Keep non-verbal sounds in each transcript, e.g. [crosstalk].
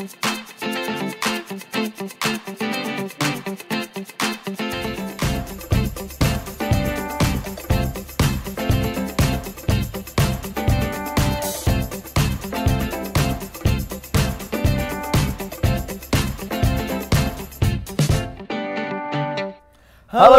Halo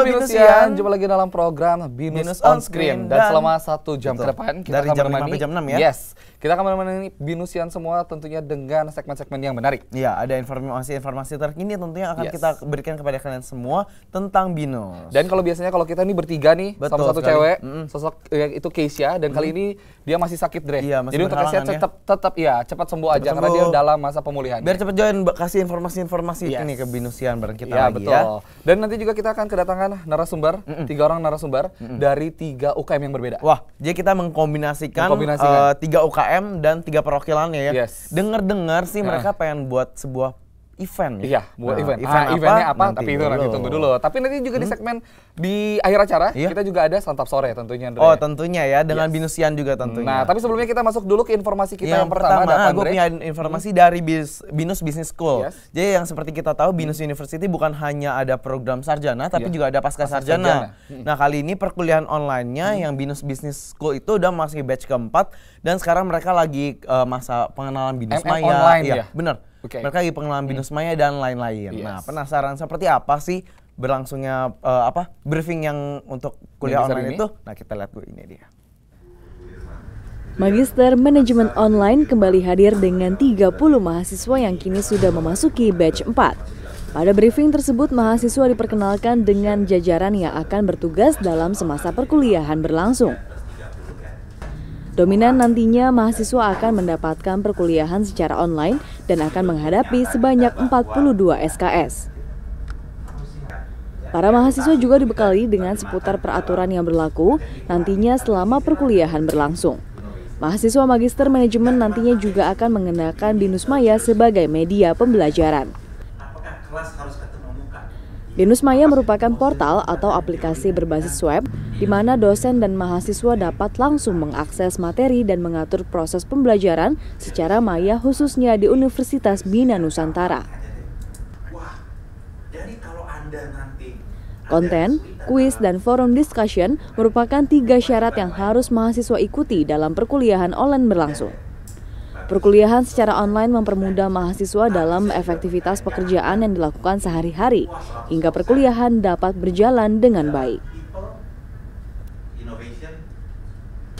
Binusian, jumpa lagi dalam program Binus, Binus on Screen dan, dan selama satu jam ke depan kita dari akan jam 5 sampai jam 6 ya. Yes, kita akan menemani binusian semua tentunya dengan segmen-segmen yang menarik. Iya, ada informasi-informasi terkini tentunya akan yes. kita berikan kepada kalian semua tentang binus. Dan kalau biasanya kalau kita ini bertiga nih Betul, sama satu sekali. cewek, mm -hmm. sosok ya, itu Keisha dan mm -hmm. kali ini dia masih sakit Dre. Iya, masih Jadi untuk Keisha tetap tetap ya iya, cepat sembuh cepet aja sembuh. karena dia dalam masa pemulihan. Biar cepat join kasih informasi-informasi yes. ini ke binusian bareng kita iya, ya, lagi betul. ya. Dan nanti juga kita akan kedatangan narasumber, mm -mm. tiga orang narasumber mm -mm. dari tiga UKM yang berbeda. Wah, jadi kita mengkombinasikan, mengkombinasikan. Uh, tiga UKM UKM dan tiga perwakilannya ya. Yes. Dengar-dengar sih nah. mereka pengen buat sebuah event ya. Iya, buat nah, event. Ah, event, ah, eventnya apa? Nanti tapi itu dulu. nanti tunggu dulu. Tapi nanti juga hmm? di segmen di akhir acara iya? kita juga ada santap sore tentunya. Andre. Oh tentunya ya dengan yes. binusian juga tentunya. Nah tapi sebelumnya kita masuk dulu ke informasi kita yang, yang pertama. pertama ah, gue punya informasi hmm. dari bis, binus business school. Yes. Jadi yang seperti kita tahu binus hmm. university bukan hanya ada program sarjana tapi yeah. juga ada pasca, sarjana. Hmm. Nah kali ini perkuliahan online hmm. yang binus business school itu udah masih batch keempat dan sekarang mereka lagi uh, masa pengenalan binus MM maya. Online, iya, ya, ya. benar okay. mereka lagi pengenalan hmm. binus maya dan lain-lain. Nah, yes. Nah, penasaran seperti apa sih berlangsungnya uh, apa briefing yang untuk kuliah Magister online ini? itu? Nah, kita lihat dulu ini dia. Magister Manajemen Online kembali hadir dengan 30 mahasiswa yang kini sudah memasuki batch 4. Pada briefing tersebut, mahasiswa diperkenalkan dengan jajaran yang akan bertugas dalam semasa perkuliahan berlangsung. Dominan nantinya mahasiswa akan mendapatkan perkuliahan secara online dan akan menghadapi sebanyak 42 SKS. Para mahasiswa juga dibekali dengan seputar peraturan yang berlaku nantinya selama perkuliahan berlangsung. Mahasiswa Magister Manajemen nantinya juga akan mengenakan Binus Maya sebagai media pembelajaran. Apakah kelas harus Binus Maya merupakan portal atau aplikasi berbasis web di mana dosen dan mahasiswa dapat langsung mengakses materi dan mengatur proses pembelajaran secara maya khususnya di Universitas Bina Nusantara. Konten, kuis, dan forum discussion merupakan tiga syarat yang harus mahasiswa ikuti dalam perkuliahan online berlangsung. Perkuliahan secara online mempermudah mahasiswa dalam efektivitas pekerjaan yang dilakukan sehari-hari, hingga perkuliahan dapat berjalan dengan baik.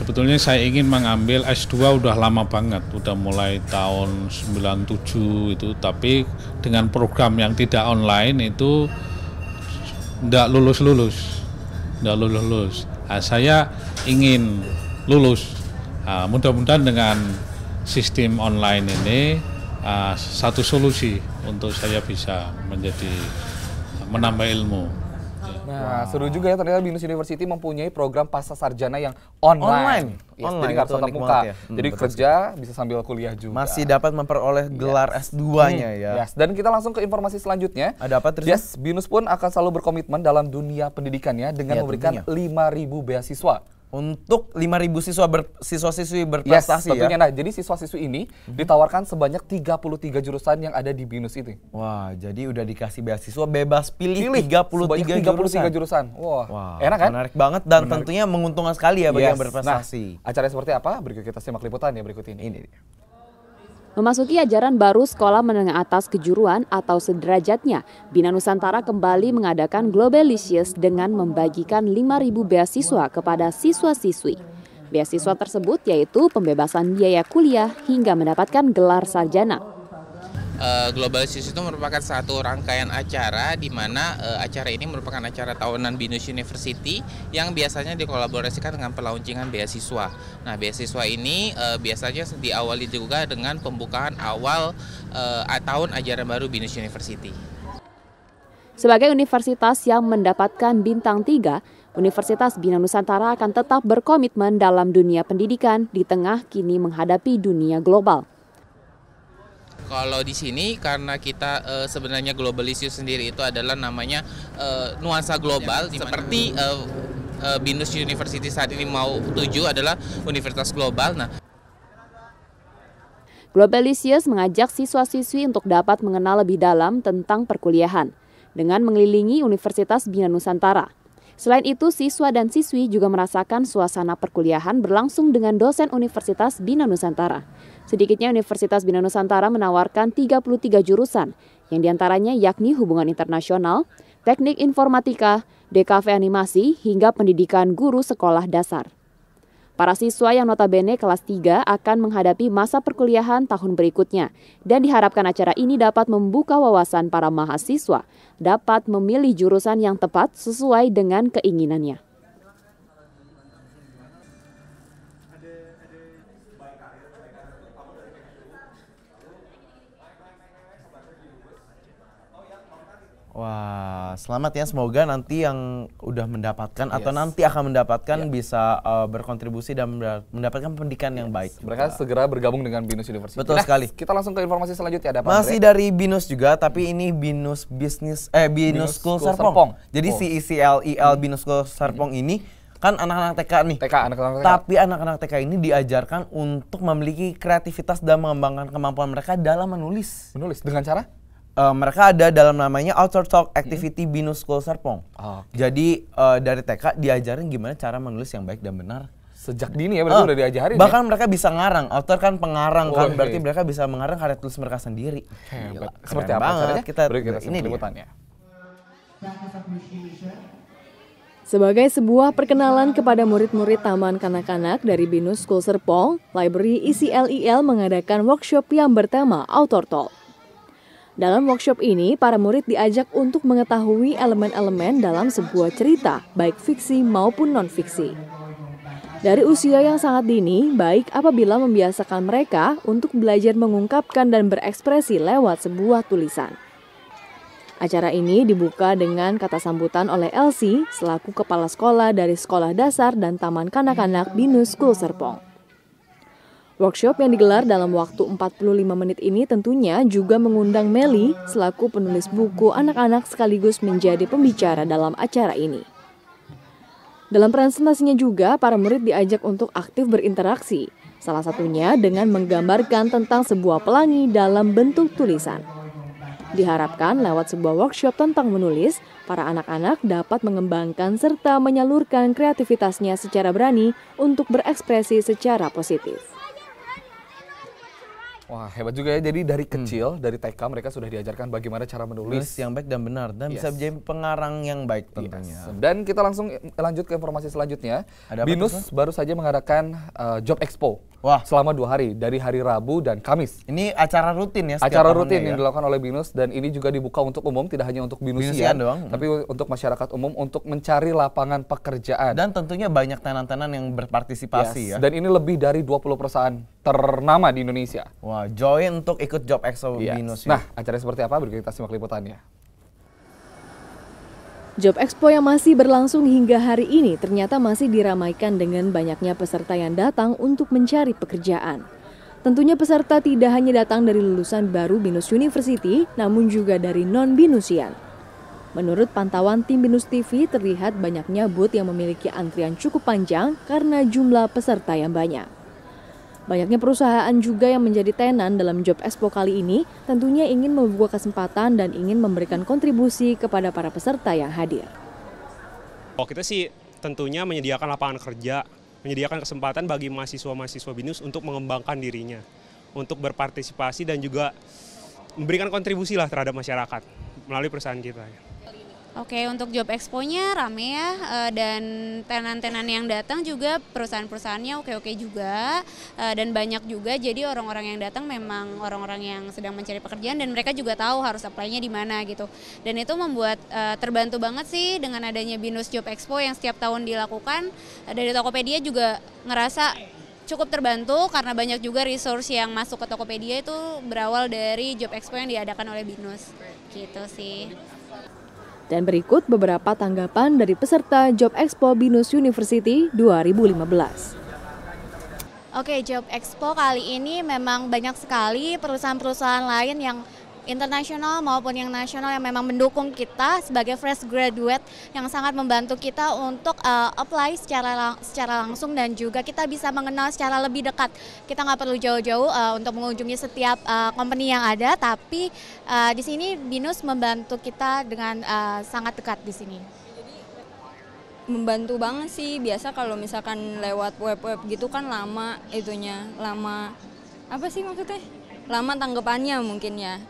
Sebetulnya saya ingin mengambil S2 udah lama banget, udah mulai tahun 97 itu, tapi dengan program yang tidak online itu tidak lulus-lulus, tidak lulus-lulus. Nah, saya ingin lulus, nah, mudah-mudahan dengan sistem online ini uh, satu solusi untuk saya bisa menjadi menambah ilmu. Nah, wow. seru juga ya ternyata Binus University mempunyai program pasca sarjana yang online. Online. Yes, online jadi nggak tatap muka. Ya. Hmm, jadi betul. kerja bisa sambil kuliah juga. Masih dapat memperoleh gelar yes. S2-nya hmm. ya. Yes. Dan kita langsung ke informasi selanjutnya. Ada apa terus? Yes, Binus pun akan selalu berkomitmen dalam dunia pendidikannya dengan ya, memberikan 5.000 beasiswa untuk 5.000 siswa ber, siswa-siswi berprestasi yes, ya? tentunya. ya. Nah, jadi siswa-siswi ini hmm. ditawarkan sebanyak 33 jurusan yang ada di BINUS itu. Wah, jadi udah dikasih beasiswa bebas pilih, pilih 33, 33 jurusan. jurusan. Wah, Wah, enak kan? Menarik banget dan menarik. tentunya menguntungkan sekali ya bagi yes. yang nah, berprestasi. Nah, acara seperti apa? Berikut kita simak liputan ya berikut ini. Ini dia. Memasuki ajaran baru Sekolah Menengah Atas Kejuruan atau sederajatnya, Bina Nusantara kembali mengadakan Globalicious dengan membagikan 5.000 beasiswa kepada siswa-siswi. Beasiswa tersebut yaitu pembebasan biaya kuliah hingga mendapatkan gelar sarjana. Uh, Global Sis itu merupakan satu rangkaian acara di mana uh, acara ini merupakan acara tahunan Binus University yang biasanya dikolaborasikan dengan pelauncingan beasiswa. Nah, beasiswa ini uh, biasanya diawali juga dengan pembukaan awal uh, tahun ajaran baru Binus University. Sebagai universitas yang mendapatkan bintang tiga, Universitas Bina Nusantara akan tetap berkomitmen dalam dunia pendidikan di tengah kini menghadapi dunia global. Kalau di sini karena kita uh, sebenarnya global issue sendiri itu adalah namanya uh, nuansa global ya, seperti uh, uh, Binus University saat ini mau tuju adalah universitas global. Nah, Globalisius mengajak siswa-siswi untuk dapat mengenal lebih dalam tentang perkuliahan dengan mengelilingi Universitas Bina Nusantara. Selain itu, siswa dan siswi juga merasakan suasana perkuliahan berlangsung dengan dosen Universitas Bina Nusantara. Sedikitnya Universitas Bina Nusantara menawarkan 33 jurusan, yang diantaranya yakni hubungan internasional, teknik informatika, DKV animasi, hingga pendidikan guru sekolah dasar. Para siswa yang notabene kelas 3 akan menghadapi masa perkuliahan tahun berikutnya dan diharapkan acara ini dapat membuka wawasan para mahasiswa dapat memilih jurusan yang tepat sesuai dengan keinginannya. Wah, selamat ya. Semoga nanti yang udah mendapatkan yes. atau nanti akan mendapatkan yeah. bisa uh, berkontribusi dan mendapatkan pendidikan yes. yang baik. Mereka segera bergabung dengan Binus University. Betul nah, sekali. Kita langsung ke informasi selanjutnya ada apa? Masih Andre? dari Binus juga, tapi ini Binus Business eh Binus, Binus School, School Serpong. Serpong. Jadi oh. si e e hmm. Binus School Serpong hmm. ini kan anak-anak TK nih. TK anak-anak TK. Tapi anak-anak TK ini diajarkan untuk memiliki kreativitas dan mengembangkan kemampuan mereka dalam menulis. Menulis dengan cara? uh, mereka ada dalam namanya Outdoor Talk Activity hmm. Binus School Serpong. Oh, ah, okay. Jadi uh, dari TK diajarin gimana cara menulis yang baik dan benar. Sejak dini ya berarti uh, udah diajarin. Ya? Bahkan ya? mereka bisa ngarang. Author kan pengarang oh, kan, okay. berarti mereka bisa mengarang karya tulis mereka sendiri. Hebat. Seperti apa banget. caranya? Kita, kita ini liputannya. Sebagai sebuah perkenalan kepada murid-murid Taman Kanak-Kanak dari Binus School Serpong, Library ICLIL e e mengadakan workshop yang bertema Author Talk. Dalam workshop ini, para murid diajak untuk mengetahui elemen-elemen dalam sebuah cerita, baik fiksi maupun non-fiksi. Dari usia yang sangat dini, baik apabila membiasakan mereka untuk belajar mengungkapkan dan berekspresi lewat sebuah tulisan. Acara ini dibuka dengan kata sambutan oleh Elsie selaku kepala sekolah dari Sekolah Dasar dan Taman Kanak-kanak Binus School Serpong. Workshop yang digelar dalam waktu 45 menit ini tentunya juga mengundang Meli selaku penulis buku anak-anak sekaligus menjadi pembicara dalam acara ini. Dalam presentasinya juga, para murid diajak untuk aktif berinteraksi, salah satunya dengan menggambarkan tentang sebuah pelangi dalam bentuk tulisan. Diharapkan lewat sebuah workshop tentang menulis, para anak-anak dapat mengembangkan serta menyalurkan kreativitasnya secara berani untuk berekspresi secara positif. Wah hebat juga ya. Jadi dari hmm. kecil hmm. dari TK mereka sudah diajarkan bagaimana cara menulis Nulis yang baik dan benar dan yes. bisa menjadi pengarang yang baik tentunya. Yes. Dan kita langsung lanjut ke informasi selanjutnya. Ada Binus baru saja mengadakan uh, job expo Wah. Selama dua hari, dari hari Rabu dan Kamis. Ini acara rutin ya? Acara rutin ya? yang dilakukan oleh BINUS dan ini juga dibuka untuk umum, tidak hanya untuk BINUSian, BINUSian ya, doang. tapi untuk masyarakat umum untuk mencari lapangan pekerjaan. Dan tentunya banyak tenan-tenan yang berpartisipasi yes. ya? Dan ini lebih dari 20 perusahaan ternama di Indonesia. Wah, join untuk ikut job Expo yes. BINUS. Ya. Nah, acaranya seperti apa? Berikut kita simak liputannya. Job Expo yang masih berlangsung hingga hari ini ternyata masih diramaikan dengan banyaknya peserta yang datang untuk mencari pekerjaan. Tentunya peserta tidak hanya datang dari lulusan baru BINUS University, namun juga dari non-BINUSian. Menurut pantauan tim BINUS TV, terlihat banyaknya booth yang memiliki antrian cukup panjang karena jumlah peserta yang banyak. Banyaknya perusahaan juga yang menjadi tenan dalam Job Expo kali ini tentunya ingin membuka kesempatan dan ingin memberikan kontribusi kepada para peserta yang hadir. Oh, kita sih tentunya menyediakan lapangan kerja, menyediakan kesempatan bagi mahasiswa-mahasiswa BINUS untuk mengembangkan dirinya, untuk berpartisipasi dan juga memberikan kontribusi lah terhadap masyarakat melalui perusahaan kita. Ya. Oke, untuk job expo-nya rame ya eh, dan tenan-tenan yang datang juga perusahaan-perusahaannya oke-oke juga eh, dan banyak juga. Jadi orang-orang yang datang memang orang-orang yang sedang mencari pekerjaan dan mereka juga tahu harus apply-nya di mana gitu. Dan itu membuat eh, terbantu banget sih dengan adanya Binus Job Expo yang setiap tahun dilakukan. Dari Tokopedia juga ngerasa cukup terbantu karena banyak juga resource yang masuk ke Tokopedia itu berawal dari job expo yang diadakan oleh Binus. Gitu sih. Dan berikut beberapa tanggapan dari peserta Job Expo Binus University 2015. Oke, Job Expo kali ini memang banyak sekali perusahaan-perusahaan lain yang internasional maupun yang nasional yang memang mendukung kita sebagai fresh graduate yang sangat membantu kita untuk uh, apply secara lang secara langsung dan juga kita bisa mengenal secara lebih dekat. Kita nggak perlu jauh-jauh uh, untuk mengunjungi setiap uh, company yang ada, tapi uh, di sini Binus membantu kita dengan uh, sangat dekat di sini membantu banget sih biasa kalau misalkan lewat web-web gitu kan lama itunya lama apa sih maksudnya lama tanggapannya mungkin ya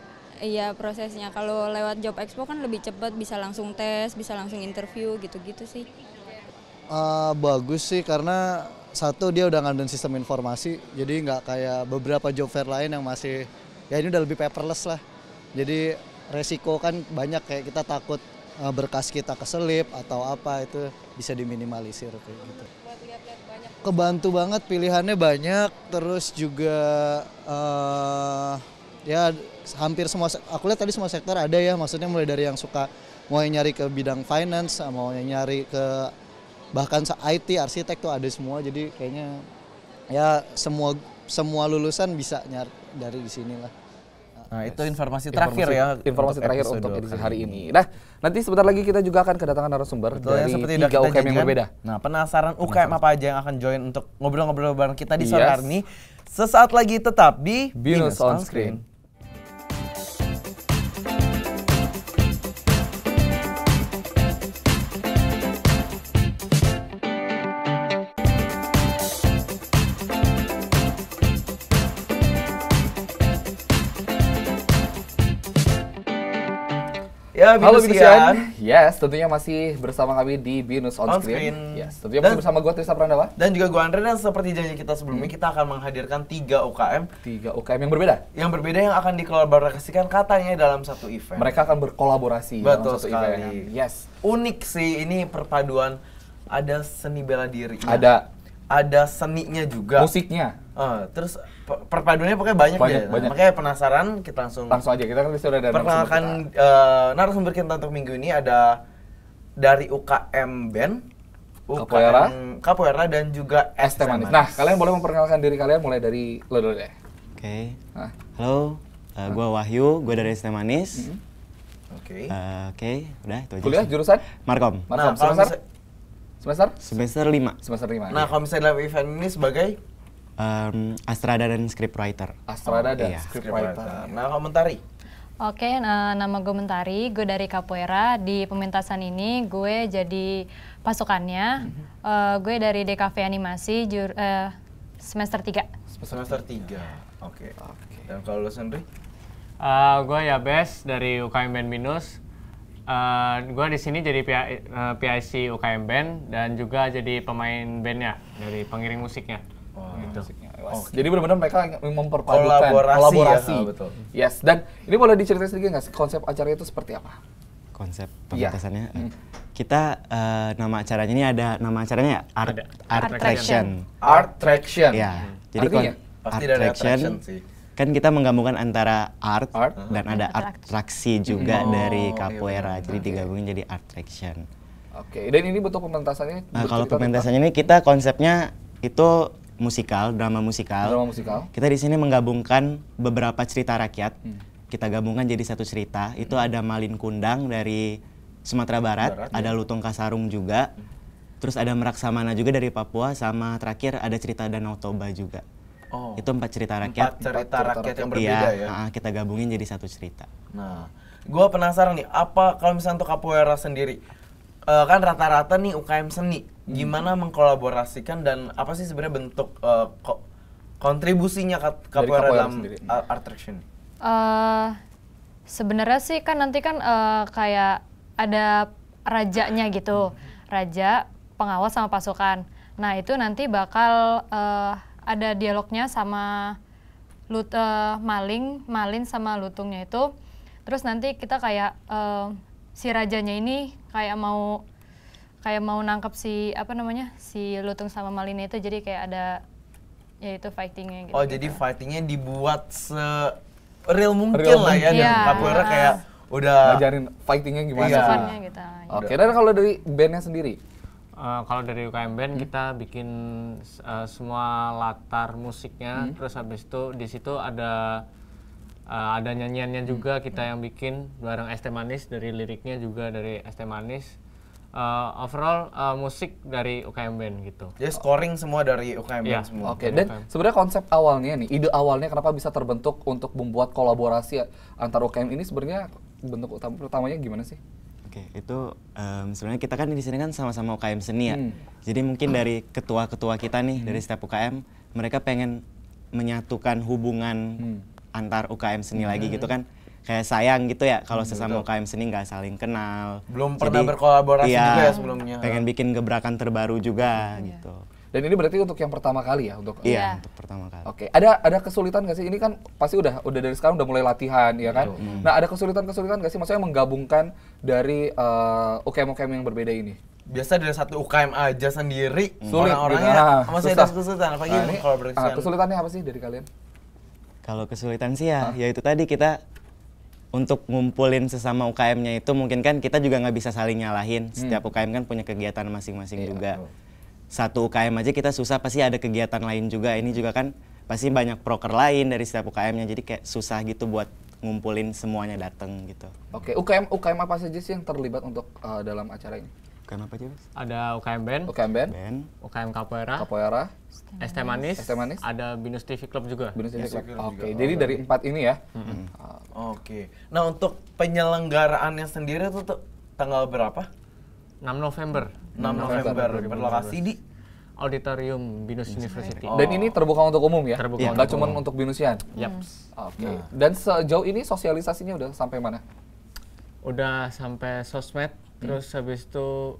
Iya prosesnya. Kalau lewat job expo kan lebih cepat, bisa langsung tes, bisa langsung interview gitu-gitu sih. Uh, bagus sih karena satu dia udah ngandung sistem informasi, jadi nggak kayak beberapa job fair lain yang masih ya ini udah lebih paperless lah. Jadi resiko kan banyak kayak kita takut uh, berkas kita keselip atau apa itu bisa diminimalisir kayak gitu. Kebantu banget pilihannya banyak, terus juga uh, ya hampir semua aku lihat tadi semua sektor ada ya maksudnya mulai dari yang suka mau yang nyari ke bidang finance mau yang nyari ke bahkan IT arsitek tuh ada semua jadi kayaknya ya semua semua lulusan bisa nyari dari di lah Nah, itu informasi terakhir informasi, ya. Informasi untuk terakhir untuk edisi hari ini. Nah, nanti sebentar lagi kita juga akan kedatangan narasumber Betul, dari ya, seperti tiga UKM yang berbeda. Nah, penasaran UKM apa aja yang akan join untuk ngobrol-ngobrol bareng kita di yes. sore hari ini? Sesaat lagi tetap di Binus, on Screen. screen. Ya, Halo Binusian. Yes, tentunya masih bersama kami di Binus On, On Screen. Screen. Yes, tentunya dan, masih bersama gue Trisa Prandawa. Dan juga gue Andre, dan seperti janji kita sebelumnya, hmm. kita akan menghadirkan tiga UKM. Tiga UKM yang berbeda? Yang berbeda yang akan dikolaborasikan katanya dalam satu event. Mereka akan berkolaborasi Betul dalam satu sekali. event. Ya. Yes. Unik sih, ini perpaduan ada seni bela diri. Ada ada seninya juga. Musiknya. Uh, terus perpaduannya pokoknya banyak, banyak ya. banyak. Makanya penasaran kita langsung langsung aja kita kan sudah ada perkenalkan uh, narasumber kita untuk minggu ini ada dari UKM Band UKM kapuera dan juga ST Nah, kalian boleh memperkenalkan diri kalian mulai dari lo dulu deh. Oke. Nah. Halo, eh, nah. gue Wahyu, gue dari ST mm-hmm. Oke. Oke, udah itu aja. Kuliah jurusan? Markom. Markom. Nah, Semester? Semester 5. Semester 5. Nah, ya. kalau misalnya dalam event ini sebagai um, Astrada dan scriptwriter. Astrada oh, dan iya. scriptwriter. Nah, komentari. Oke, nah, nama gue Mentari, gue dari Capoeira. Di pementasan ini gue jadi pasukannya. Mm -hmm. uh, gue dari DKV Animasi jur, uh, semester 3. Semester 3, oke. Okay. Okay. Dan kalau lo sendiri? Uh, gue ya best dari UKM Band Minus. Uh, eh, gue di sini jadi PIC eh, UKM Band dan juga jadi pemain bandnya dari pengiring musiknya. Oh, gitu. Oh, jadi benar-benar mereka memperpadukan kolaborasi. kolaborasi. Ya, oh, betul. Yes. Dan ini boleh diceritain sedikit nggak konsep acaranya itu seperti apa? Konsep iya. pengetesannya. Ya. Hmm. Kita uh, nama acaranya ini ada nama acaranya ya? Art Art, Art Traction. Art Traction. Ya. Jadi Artinya? art traction, attraction sih kan kita menggabungkan antara art, art? dan ada art traksi juga oh, dari iya, iya, capoeira. Iya, jadi okay. digabungin jadi art traction. Oke, okay. dan ini bentuk pementasannya? Nah, kalau pementasannya ini kita konsepnya itu musikal, drama musikal. Drama musikal. Kita di sini menggabungkan beberapa cerita rakyat. Hmm. Kita gabungkan jadi satu cerita. Hmm. Itu ada Malin Kundang dari Sumatera Barat, Barat ada ya. Lutung Kasarung juga. Hmm. Terus ada Meraksamana juga dari Papua sama terakhir ada cerita Danau Toba juga. Oh. Itu empat cerita rakyat. Empat cerita, empat rakyat, rakyat yang iya, berbeda ya. ya. kita gabungin jadi satu cerita. Nah, gue penasaran nih apa kalau misalnya untuk capoeira sendiri uh, kan rata-rata nih UKM seni hmm. gimana mengkolaborasikan dan apa sih sebenarnya bentuk uh, ko kontribusinya capoeira dalam sendiri. art direction? Uh, sebenarnya sih kan nanti kan uh, kayak ada rajanya gitu, hmm. raja pengawas sama pasukan. Nah itu nanti bakal uh, ada dialognya sama lut uh, maling malin sama lutungnya itu terus nanti kita kayak uh, si rajanya ini kayak mau kayak mau nangkep si apa namanya si lutung sama malinnya itu jadi kayak ada yaitu fightingnya gitu. Oh gitu. jadi fightingnya dibuat se real mungkin real lah ya, mungkin. ya yeah. kapuera yeah. kayak udah ngajarin fightingnya gimana. Iya. Gitu. Oke okay. dan kalau dari bandnya sendiri Eh, kalau dari UKM Band hmm. kita bikin uh, semua latar musiknya hmm. terus habis itu di situ ada uh, ada nyanyiannya hmm. juga hmm. kita yang bikin bareng ST Manis dari liriknya juga dari ST Manis uh, overall uh, musik dari UKM Band gitu. Jadi scoring semua dari UKM yeah. Band semua. Oke, okay. dan sebenarnya konsep awalnya nih, ide awalnya kenapa bisa terbentuk untuk membuat kolaborasi antar UKM ini sebenarnya bentuk utama utamanya gimana sih? Oke, itu um, sebenarnya kita kan di sini kan sama-sama UKM seni ya. Hmm. Jadi mungkin hmm. dari ketua-ketua kita nih hmm. dari setiap UKM, mereka pengen menyatukan hubungan hmm. antar UKM seni hmm. lagi gitu kan. Kayak sayang gitu ya kalau hmm, sesama betul. UKM seni nggak saling kenal. Belum Jadi, pernah berkolaborasi iya, juga ya sebelumnya. Pengen bikin gebrakan terbaru juga hmm. gitu. Dan ini berarti untuk yang pertama kali ya untuk Iya, iya. untuk pertama kali. Oke. Okay. Ada ada kesulitan nggak sih? Ini kan pasti udah udah dari sekarang udah mulai latihan ya kan. Hmm. Nah, ada kesulitan-kesulitan nggak sih maksudnya menggabungkan dari uh, eh, UKM-UKM yang berbeda ini? biasa dari satu UKM aja sendiri hmm. orang-orangnya gitu. ah, nah, masih ada kesulitan apa gitu nah, kalau berarti ah, kan. kesulitannya apa sih dari kalian kalau kesulitan sih ya huh? Ah. ya tadi kita untuk ngumpulin sesama UKM-nya itu mungkin kan kita juga nggak bisa saling nyalahin hmm. setiap UKM kan punya kegiatan masing-masing iya, juga betul satu UKM aja kita susah pasti ada kegiatan lain juga ini juga kan pasti banyak proker lain dari setiap UKM-nya jadi kayak susah gitu buat ngumpulin semuanya datang gitu. Oke, okay, UKM UKM apa saja sih yang terlibat untuk uh, dalam acara ini? UKM apa aja, Mas? Ada UKM band, UKM band, band. UKM capoeira, capoeira, ST manis, ada Binus TV Club juga. Binus TV yes, Club. Oke, okay. oh, jadi dari empat ini ya. Mm -hmm. Oke. Okay. Nah, untuk penyelenggaraannya sendiri itu tanggal berapa? 6 November. 6 November, berlokasi di Auditorium Binus University. Oh. Dan ini terbuka untuk umum ya? Terbuka. Ya, Nggak cuma untuk Binusian? Yep. Oke. Okay. Nah. Dan sejauh ini sosialisasinya udah sampai mana? Udah sampai sosmed, hmm. terus habis itu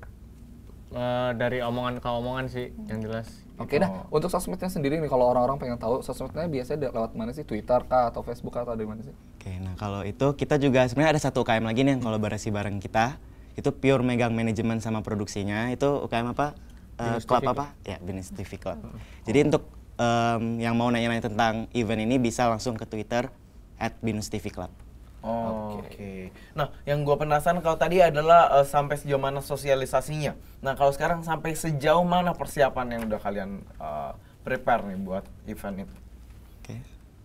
uh, dari omongan ke omongan sih yang jelas. Oke, okay, nah untuk sosmednya sendiri nih kalau orang-orang pengen tahu sosmednya biasanya lewat mana sih? Twitter kah atau Facebook kah atau dari mana sih? Oke, okay, nah kalau itu kita juga sebenarnya ada satu UKM lagi nih yang kolaborasi bareng kita itu pure megang manajemen sama produksinya itu UKM apa uh, eh, klub apa ya Binus TV Club oh. jadi untuk um, yang mau nanya-nanya tentang event ini bisa langsung ke Twitter at Binus TV Club Oh, Oke. Okay. Nah, yang gue penasaran kalau tadi adalah uh, sampai sejauh mana sosialisasinya. Nah, kalau sekarang sampai sejauh mana persiapan yang udah kalian uh, prepare nih buat event itu? Oke. Okay.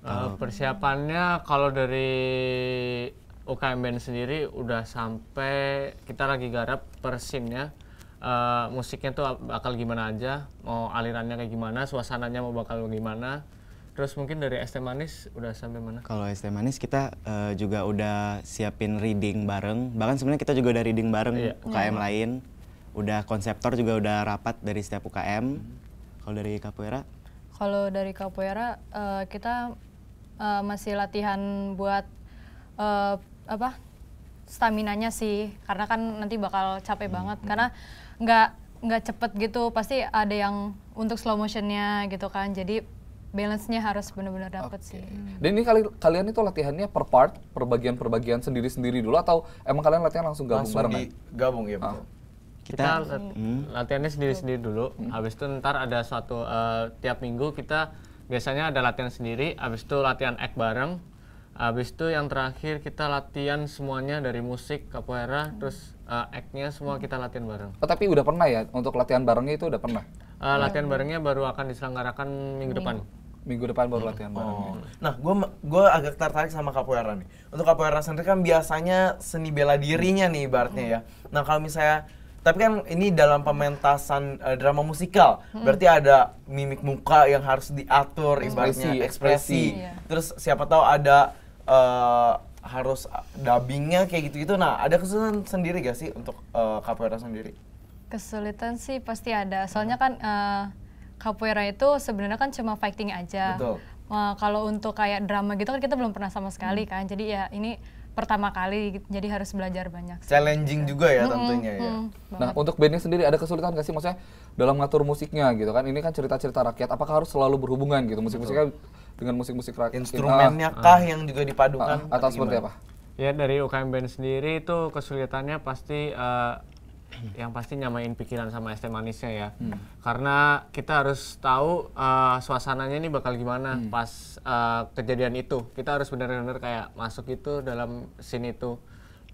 Uh, persiapannya kalau dari UKM Band sendiri udah sampai kita lagi garap persinnya uh, eh, musiknya tuh bakal gimana aja mau alirannya kayak gimana suasananya mau bakal gimana terus mungkin dari ST Manis udah sampai mana? Kalau ST Manis kita uh, juga udah siapin reading bareng bahkan sebenarnya kita juga udah reading bareng iya. UKM hmm. Iya. lain udah konseptor juga udah rapat dari setiap UKM hmm. kalau dari Capoeira? Kalau dari Capoeira uh, kita uh, masih latihan buat uh, apa staminanya sih karena kan nanti bakal capek hmm. banget hmm. karena nggak nggak cepet gitu pasti ada yang untuk slow motionnya gitu kan jadi balance-nya harus benar-benar dapet okay. sih. Hmm. Dan ini kali, kalian itu latihannya per part, per bagian per bagian sendiri-sendiri dulu atau emang kalian latihan langsung gabung langsung Di gabung ya, Ah. Kita, hmm. latihannya sendiri-sendiri dulu. Hmm. Habis itu ntar ada satu uh, eh, tiap minggu kita biasanya ada latihan sendiri, habis itu latihan act bareng, Habis itu yang terakhir kita latihan semuanya dari musik, capoeira, hmm. terus uh, act-nya semua kita latihan bareng. Oh, tapi udah pernah ya untuk latihan barengnya itu udah pernah? Uh, latihan ya. barengnya baru akan diselenggarakan minggu hmm. depan. Minggu depan baru hmm. latihan bareng. Oh. Nah, gue gue agak tertarik sama capoeira nih. Untuk capoeira sendiri kan biasanya seni bela dirinya nih ibaratnya ya. Hmm. Nah, kalau misalnya tapi kan ini dalam pementasan uh, drama musikal hmm. berarti ada mimik muka yang harus diatur hmm. ibaratnya ekspresi, ekspresi. Iya. terus siapa tahu ada uh, harus dubbingnya kayak gitu-gitu. Nah, ada kesulitan sendiri gak sih untuk uh, capoeira sendiri? Kesulitan sih pasti ada. Soalnya kan uh, itu sebenarnya kan cuma fighting aja. Betul. Uh, kalau untuk kayak drama gitu kan kita belum pernah sama sekali hmm. kan. Jadi ya ini pertama kali jadi harus belajar banyak. Challenging juga ya tentunya -hmm. ya. -hmm. Nah, untuk bandnya sendiri ada kesulitan gak sih maksudnya dalam ngatur musiknya gitu kan? Ini kan cerita-cerita rakyat apakah harus selalu berhubungan gitu musik-musiknya dengan musik-musik rakyat instrumennya ah. kah ah. yang juga dipadukan ah, atau seperti apa ya dari UKM band sendiri itu kesulitannya pasti uh, yang pasti nyamain pikiran sama es manisnya ya hmm. karena kita harus tahu uh, suasananya ini bakal gimana hmm. pas uh, kejadian itu kita harus benar-benar kayak masuk itu dalam scene itu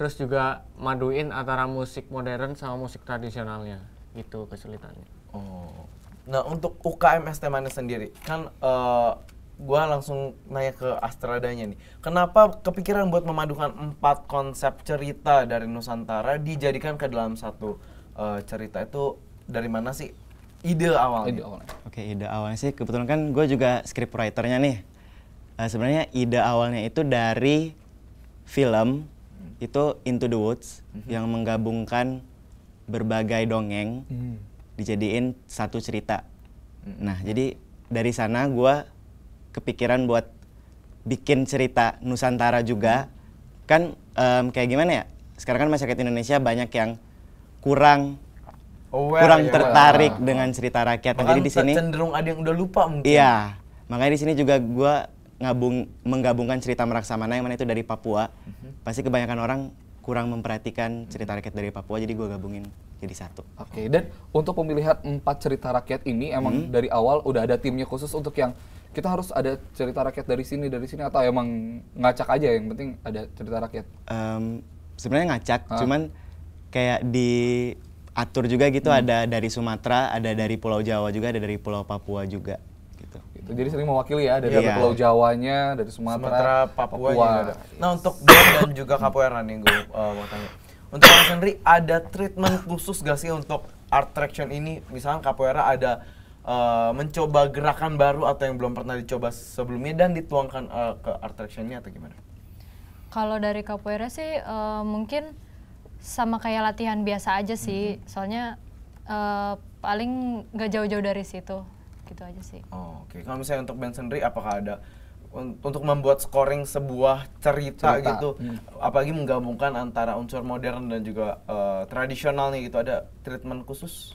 terus juga maduin antara musik modern sama musik tradisionalnya itu kesulitannya oh nah untuk UKM ST Manis sendiri kan uh, gue langsung nanya ke Astradanya nih. Kenapa kepikiran buat memadukan empat konsep cerita dari Nusantara dijadikan ke dalam satu uh, cerita itu dari mana sih ide awalnya? Ide awalnya. Oke, ide awalnya sih kebetulan kan gue juga script writernya nih. Uh, Sebenarnya ide awalnya itu dari film hmm. itu Into the Woods hmm. yang menggabungkan berbagai dongeng hmm. dijadiin satu cerita. Hmm. Nah, jadi dari sana gue kepikiran buat bikin cerita Nusantara juga kan um, kayak gimana ya sekarang kan masyarakat Indonesia banyak yang kurang Aware, kurang ya, tertarik ya. dengan cerita rakyat Makan nah, jadi di sini cenderung ada yang udah lupa mungkin iya makanya di sini juga gue ngabung menggabungkan cerita Merak Samana yang mana itu dari Papua mm-hmm. pasti kebanyakan orang kurang memperhatikan cerita rakyat dari Papua jadi gue gabungin jadi satu. Oke, okay, dan untuk pemilihan empat cerita rakyat ini emang hmm. dari awal udah ada timnya khusus untuk yang kita harus ada cerita rakyat dari sini dari sini atau emang ngacak aja yang penting ada cerita rakyat um, sebenarnya ngacak ha? Ah. cuman kayak diatur juga gitu hmm. ada dari Sumatera ada dari Pulau Jawa juga ada dari Pulau Papua juga gitu, gitu. jadi sering mewakili ya dari yeah. Pulau Jawanya dari Sumatera, Sumatera Papua, Papua. Juga nah untuk Bond dan juga Kapuera nih gue uh, mau tanya untuk Mas Henry ada treatment khusus gak sih untuk art traction ini misalnya Kapuera ada Eh, mencoba gerakan baru atau yang belum pernah dicoba sebelumnya dan dituangkan uh, ke art atau gimana? Kalau dari capoeira sih uh, mungkin sama kayak latihan biasa aja sih, mm -hmm. soalnya uh, paling nggak jauh-jauh dari situ, gitu aja sih. Oh, Oke, okay. kalau misalnya untuk band sendiri apakah ada untuk membuat scoring sebuah cerita, cerita. gitu, hmm. apalagi menggabungkan antara unsur modern dan juga uh, tradisional nih gitu ada treatment khusus?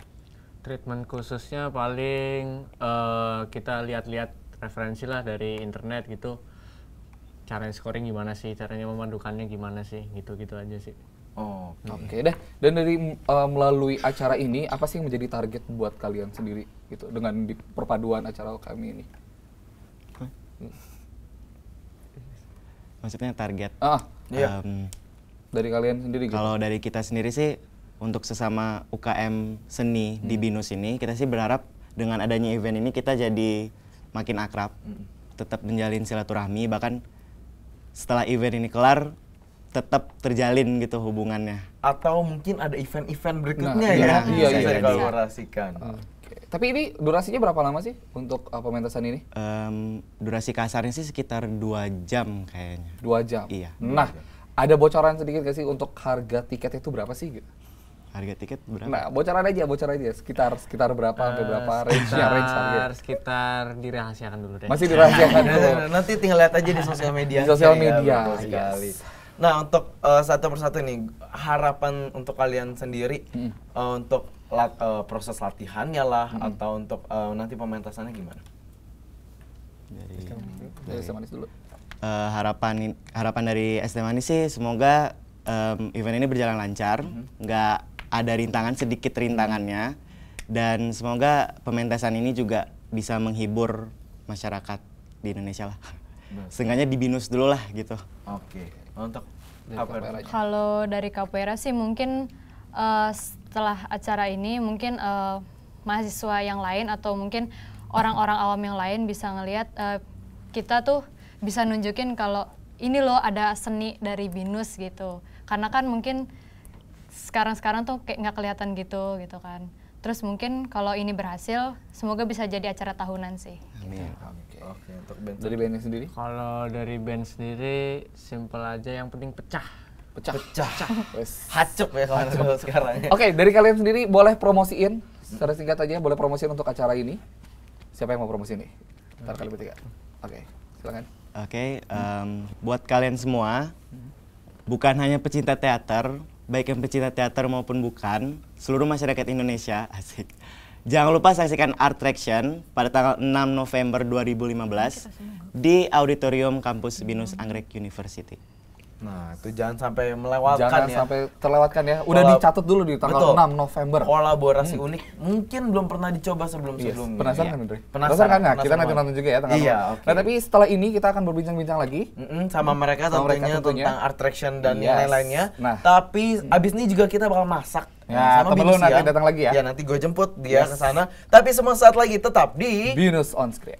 treatment khususnya paling uh, kita lihat-lihat referensi lah dari internet gitu cara scoring gimana sih caranya memandukannya gimana sih gitu-gitu aja sih oh iya. oke okay. dan dari uh, melalui acara ini apa sih yang menjadi target buat kalian sendiri gitu dengan di perpaduan acara kami ini maksudnya target ah, iya. um, dari kalian sendiri gitu? kalau dari kita sendiri sih untuk sesama UKM seni hmm. di BINUS ini kita sih berharap dengan adanya event ini kita jadi makin akrab, hmm. tetap menjalin silaturahmi bahkan setelah event ini kelar tetap terjalin gitu hubungannya. Atau mungkin ada event-event nah, berikutnya nah, ya, Iya, Iya, iya, bisa dikolaborasikan. Okay. Tapi ini durasinya berapa lama sih untuk uh, pementasan ini? Um, durasi kasarnya sih sekitar dua jam kayaknya. Dua jam. Iya. Nah, ada bocoran sedikit gak sih untuk harga tiket itu berapa sih? Harga tiket berapa? Nah, bocoran aja, bocoran aja. Sekitar sekitar berapa uh, sampai eh, berapa range ya, range harga? Sekitar dirahasiakan dulu deh. Masih dirahasiakan [laughs] dulu. Nah, nah, nah, nanti tinggal lihat aja di sosial media. Di sosial iya, media. Ya, sekali. Nah, untuk uh, satu persatu nih, harapan untuk kalian sendiri hmm. uh, untuk lat, uh, proses latihannya lah hmm. atau untuk uh, nanti pementasannya gimana? Dari, dari, Manis dulu. Uh, harapan harapan dari SD Manis sih semoga um, event ini berjalan lancar, hmm. nggak ada rintangan sedikit rintangannya dan semoga pementasan ini juga bisa menghibur masyarakat di Indonesia lah. Seenggaknya di binus dulu lah gitu. Oke. Untuk kalau dari Kapuera sih mungkin uh, setelah acara ini mungkin uh, mahasiswa yang lain atau mungkin orang-orang awam yang lain bisa ngelihat uh, kita tuh bisa nunjukin kalau ini loh ada seni dari binus gitu. Karena kan mungkin sekarang-sekarang tuh kayak nggak kelihatan gitu gitu kan. Terus mungkin kalau ini berhasil, semoga bisa jadi acara tahunan sih. Amin. Gitu. Oke. Okay. Okay. band dari bandnya sendiri? Kalau dari band sendiri simple aja, yang penting pecah. Pecah. Pecah. pecah. Hacep ya kalau [laughs] sekarang. Ya. Oke, okay, dari kalian sendiri boleh promosiin secara singkat aja, boleh promosiin untuk acara ini. Siapa yang mau promosiin nih? Ntar kali ketiga. Oke, okay, silakan. Oke, okay, um, buat kalian semua, hmm. bukan hanya pecinta teater, baik yang pecinta teater maupun bukan, seluruh masyarakat Indonesia, [laughs] asik. Jangan lupa saksikan Art Traction pada tanggal 6 November 2015 di Auditorium Kampus Binus Anggrek University. Nah, itu jangan sampai melewatkan jangan ya. Jangan sampai terlewatkan ya. Udah Kolab dicatat dulu di tanggal Betul. 6 November. Kolaborasi hmm. unik mungkin belum pernah dicoba sebelum-sebelumnya. Iya, yes. Penasaran iya. kan, Andre? Penasaran, kan nggak? Kita nanti nonton juga ya tanggal iya, 6. Okay. Nah, tapi setelah ini kita akan berbincang-bincang lagi. Mm -hmm, sama mereka sama tentunya, mereka tentunya tentang attraction dan yes. lain-lainnya. Nah. Tapi abis ini juga kita bakal masak. Ya, sama temen lu nanti ya. datang lagi ya. Ya, nanti gue jemput dia yes. ke sana. Tapi semua saat lagi tetap di Venus on Screen.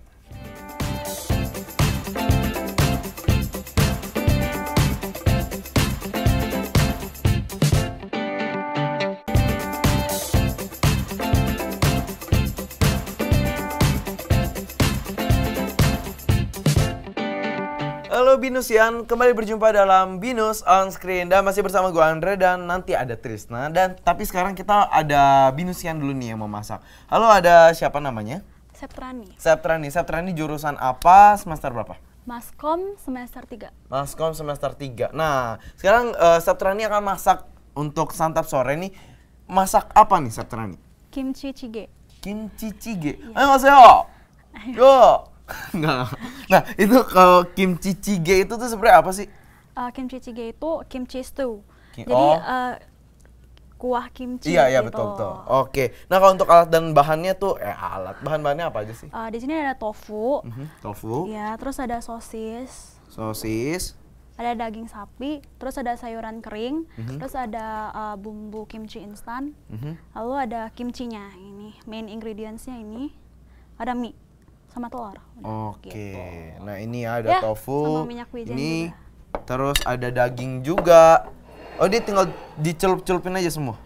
Halo Binusian, kembali berjumpa dalam Binus on Screen dan masih bersama gue Andre dan nanti ada Trisna dan tapi sekarang kita ada Binusian dulu nih yang mau masak. Halo ada siapa namanya? Septrani. Septrani, Septrani jurusan apa? Semester berapa? Maskom semester 3. Maskom semester 3. Nah, sekarang uh, Septrani akan masak untuk santap sore nih. Masak apa nih Septrani? Kimchi jjigae. Kimchi jjigae. Iya. Ayo, ya? Yo nah, itu kalau kimchi jjigae itu tuh sebenarnya apa sih? Uh, eh, kimchi jjigae itu kimchi stew. Kim Jadi uh, kuah kimchi. Iya, iya gitu. betul betul. Oke. Nah, kalau untuk alat dan bahannya tuh eh alat bahan-bahannya apa aja sih? Uh, di sini ada tofu. Mm -hmm. Tofu. Iya, terus ada sosis. Sosis. Ada daging sapi, terus ada sayuran kering, mm -hmm. terus ada uh, bumbu kimchi instan. Mm -hmm. Lalu ada kimchinya ini, main ingredientsnya ini. Ada mie sama telur. Gitu. Oke. Gitu. Nah, ini ya ada ya, tofu. Sama minyak wijen ini juga. terus ada daging juga. Oh, dia tinggal dicelup-celupin aja semua.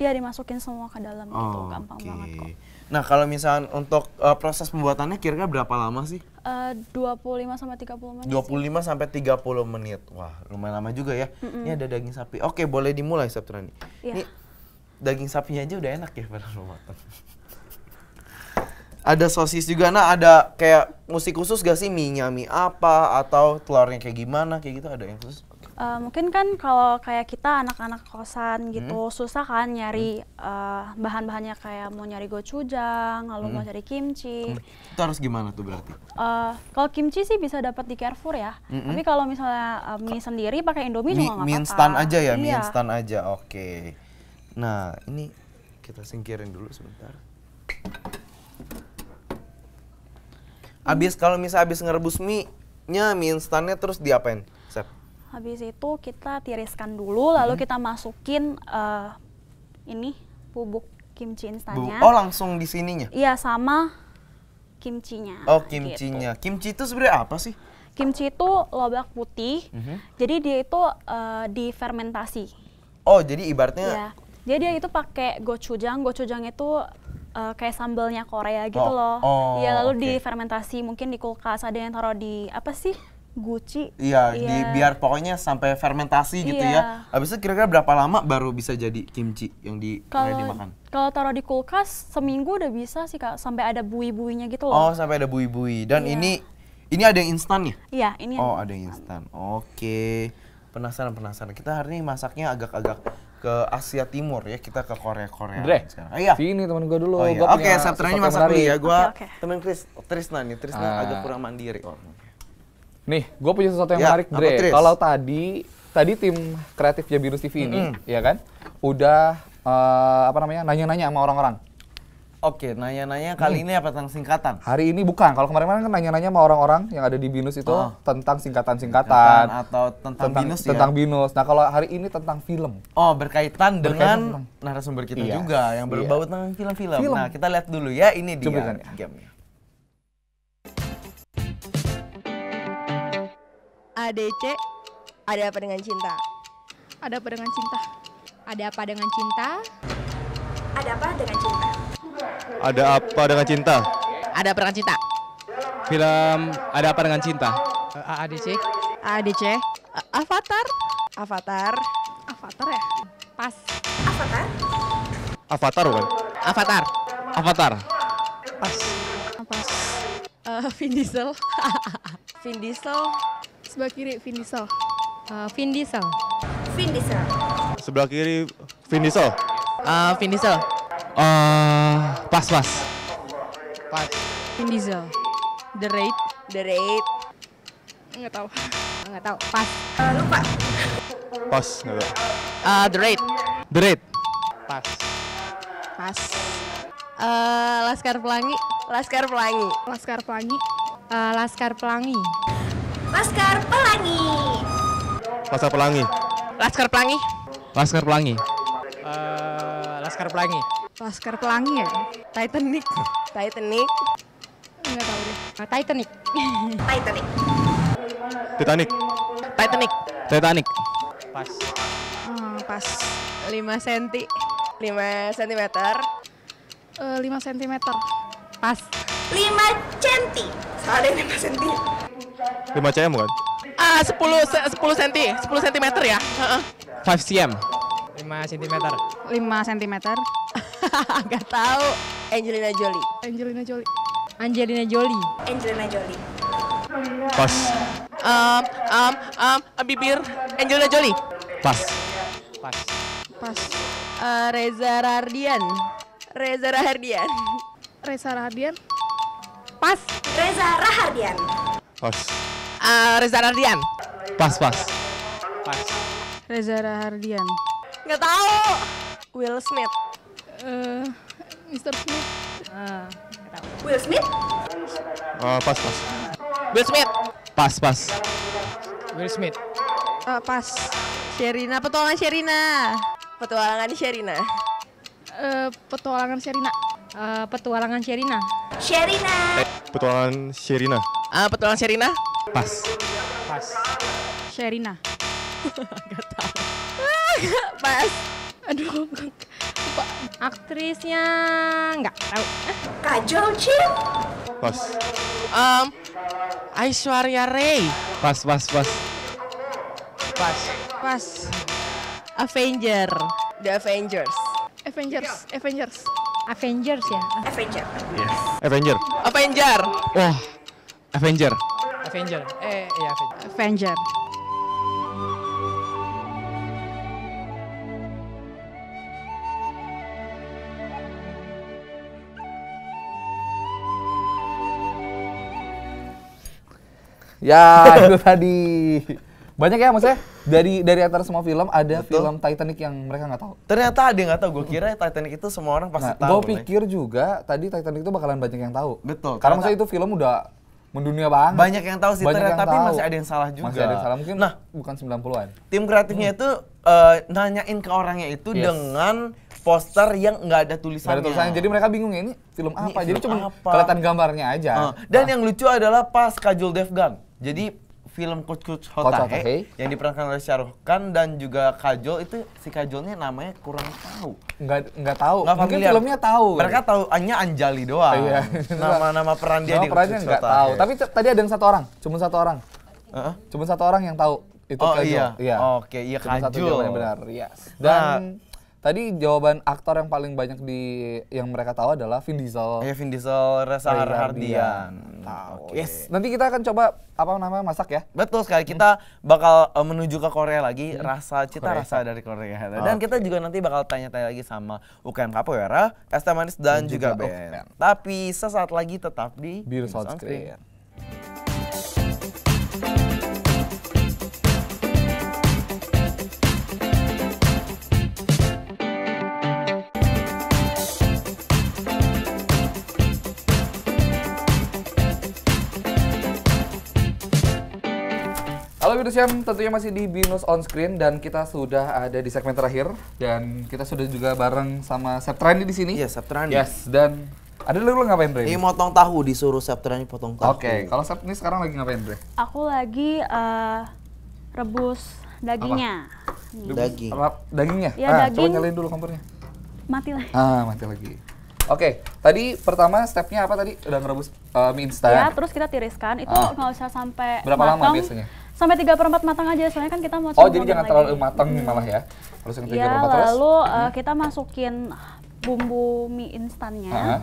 Iya, dimasukin semua ke dalam oh, gitu, gampang okay. banget kok. Nah, kalau misalnya untuk uh, proses pembuatannya kira-kira berapa lama sih? Eh, uh, 25 sampai 30 menit. 25 sampai 30 menit. Wah, lumayan lama juga ya. Mm -mm. Ini ada daging sapi. Oke, boleh dimulai Sabtrani. Yeah. Ini daging sapinya aja udah enak ya pada rumah ada sosis juga nah ada kayak musik khusus gak sih mie nyami apa atau telurnya kayak gimana kayak gitu ada yang khusus Uh, mungkin kan kalau kayak kita anak-anak kosan gitu hmm. susah kan nyari uh, bahan-bahannya kayak mau nyari gochujang lalu hmm. mau cari kimchi itu harus gimana tuh berarti uh, kalau kimchi sih bisa dapat di Carrefour ya hmm. tapi kalau misalnya uh, mie sendiri pakai Indomie mie, juga nggak apa-apa mie instan aja ya iya. mie instan aja oke okay. nah ini kita singkirin dulu sebentar Abis kalau misal abis ngerebus mie nya mie instannya terus diapain? Sep. Habis itu kita tiriskan dulu lalu hmm. kita masukin uh, ini bubuk kimchi instannya. Oh, langsung di sininya? Iya, sama kimchinya. Oh, kimchinya. Gitu. Kimchi itu sebenarnya apa sih? Kimchi itu lobak putih. Mm -hmm. Jadi dia itu uh, difermentasi. Oh, jadi ibaratnya yeah. Jadi dia itu pakai gochujang. Gochujang itu uh, kayak sambelnya Korea gitu oh, loh. Oh, ya lalu okay. difermentasi mungkin di kulkas ada yang taruh di apa sih? Gucci. Iya, yeah. di iya. biar pokoknya sampai fermentasi gitu ya. Iya. Habis itu kira-kira berapa lama baru bisa jadi kimchi yang di kalo, dimakan? Kalau taruh di kulkas seminggu udah bisa sih Kak, sampai ada bui buinya gitu loh. Oh, sampai ada bui-bui. Dan yeah. ini ini ada yang instan ya? Iya, ini. Oh, ada yang instan. Oke. Okay. Penasaran penasaran. Kita hari ini masaknya agak-agak ke Asia Timur ya kita ke Korea Korea Dre, sekarang. iya. Sini teman gue dulu. Oh, iya. Oke, okay, Sabtranya masa ya gue. Okay, okay. Temen Chris, Trisna nih, Trisna uh, agak kurang mandiri. Oh. Nih, gue punya sesuatu yang ya, menarik Dre. Kalau tadi tadi tim kreatif Jabirus TV ini, mm -hmm. ya kan, udah uh, apa namanya nanya-nanya sama orang-orang Oke, nanya-nanya kali hmm. ini apa tentang singkatan? Hari ini bukan. Kalau kemarin-kemarin kan nanya-nanya sama orang-orang yang ada di Binus itu oh. tentang singkatan-singkatan atau tentang, tentang Binus ya? tentang Binus. Nah, kalau hari ini tentang film. Oh, berkaitan, berkaitan dengan film. narasumber kita iya. juga yang berbau iya. tentang film-film. Nah, kita lihat dulu ya ini dia. Coba ya. gamenya. ADC ada apa dengan cinta? Ada apa dengan cinta? Ada apa dengan cinta? Ada apa dengan cinta? Ada apa dengan cinta? Ada apa dengan cinta? Film Ada apa dengan cinta? AADC. Eh, AADC. Avatar. Avatar. Avatar ya? Pas. Avatar. Avatar kan? Avatar. Avatar. Pas. Pas. Uh, [laughs] Vin Diesel. Vin Diesel. Sebelah kiri Vin Diesel. Uh, Vin Diesel. Vin Diesel. Sebelah kiri Vin Diesel. Uh, Vin Diesel. Uh, pas pas. Pas. Vin Diesel. The Raid. The Raid. Enggak tahu. Enggak tahu. Pas. Eh, lupa. Pas. enggak tahu. Uh, The Raid. The Raid. Pas. Pas. Uh, Laskar Pelangi. Laskar Pelangi. Laskar Pelangi. Uh, Laskar Pelangi. Laskar Pelangi. Laskar Pelangi. Laskar Pelangi. Laskar Pelangi. Uh, Laskar Pelangi. Laskar Pelangi ya? Titanic. Titanic. Enggak tahu deh. Oh, Titanic. [laughs] Titanic. Titanic. Titanic. Titanic. Pas. Hmm, pas. 5 cm. 5 cm. Uh, 5 cm. Pas. 5 cm. Salah 5 cm. 5 cm bukan? Ah, 10 10 cm, 10 cm ya. Heeh. Uh -uh. 5 cm. 5 cm. 5 cm. [laughs] Gak tahu. Angelina Jolie. Angelina Jolie. Angelina Jolie. Angelina Jolie. Pas. Um, um, um, bibir. Angelina Jolie. Pas. Pas. Pas. Uh, Reza Rardian. Reza Rahardian. [laughs] Reza Rahardian. Pas. Reza Rahardian. Pas. Uh, Reza Rahardian. Pas, pas. Pas. Reza Rahardian. Nggak tahu. Will Smith. Eh, Mr. Smith. Uh, Will Smith? Uh, pas, pas. Will Smith? Pas, pas. Will Smith? Uh, pas. Sherina, petualangan Sherina. Petualangan Sherina. Uh, petualangan Sherina. Uh, petualangan Sherina. Sherina. Petualangan Sherina. Uh, petualangan Sherina. Pas. Pas. Sherina. [laughs] Gak tau. [laughs] Pas aduh lupa aktrisnya nggak tahu Kajol Cip pas um, Aishwarya Ray pas pas pas pas pas Avenger The Avengers Avengers Avengers Avengers ya Avenger yes. Avenger Avenger wah Avenger Avenger eh iya Avenger Avenger Ya, [laughs] itu tadi. Banyak ya maksudnya dari dari antara semua film ada Betul. film Titanic yang mereka nggak tahu. Ternyata ada yang nggak tahu. Gue kira Titanic itu semua orang pasti nah, tahu. Gue pikir nih. juga tadi Titanic itu bakalan banyak yang tahu. Betul. Karena maksudnya itu film udah mendunia banget. Banyak yang tahu sih banyak ternyata, tapi tahu. masih ada yang salah juga. Masih ada yang salah mungkin. Nah, bukan 90-an. Tim kreatifnya hmm. itu uh, nanyain ke orangnya itu yes. dengan poster yang nggak ada tulisannya. Gak ada tulisannya. Jadi mereka bingung ya, ini film apa. Ini Jadi film cuma kelihatan gambarnya aja. Uh. Dan nah. yang lucu adalah pas Kajul Devgan. Jadi film Coach Coach Hotahe yang diperankan oleh Syaruh Khan dan juga Kajol itu si Kajolnya namanya kurang tahu. Enggak enggak tahu. Nggak Mungkin familiar. filmnya tahu. Mereka tahu hanya Anjali doang. Iya. Nama-nama peran dia nama di perannya enggak tahu. Tapi tadi ada yang satu orang, cuma satu orang. Uh-huh. Cuma satu orang yang tahu itu oh, Kajol. Iya. iya. Oke, okay, iya Kajol. Satu yang benar. Iya. Dan nah, Tadi jawaban aktor yang paling banyak di yang mereka tahu adalah Vin Diesel. Iya, Vin Diesel Reza Hardian. Tahu. Okay. Yes. Nanti kita akan coba apa namanya masak ya? Betul sekali. Kita hmm. bakal eh, menuju ke Korea lagi, hmm. rasa cita Korea. rasa dari Korea. Dan okay. kita juga nanti bakal tanya-tanya lagi sama UKM Capoeira, Estemanis dan, dan juga, juga Ben. Tapi sesaat lagi tetap di Bill Screen. Screen. Kami The tentunya masih di Binus On Screen dan kita sudah ada di segmen terakhir dan kita sudah juga bareng sama Septrani di sini. Iya, Septrani. Yes, dan ada lu ngapain Bre? Ini motong tahu disuruh Septrani potong tahu. Oke, okay. kalau Sept ini sekarang lagi ngapain Bre? Aku lagi uh, rebus dagingnya. Apa? daging. Apa? dagingnya? Ya, ah, daging. Coba nyalain dulu kompornya. Mati lagi. Ah, mati lagi. Oke, okay, tadi pertama stepnya apa tadi? Udah ngerebus uh, mie instan. Ya, terus kita tiriskan. Itu ah. nggak ah. usah sampai Berapa matang. lama biasanya? sampai tiga perempat matang aja soalnya kan kita mau Oh, jadi jangan terlalu matang hmm. malah ya. Terus yang tiga ya, terus. lalu eh, mm-hmm. kita masukin bumbu mie instannya. uh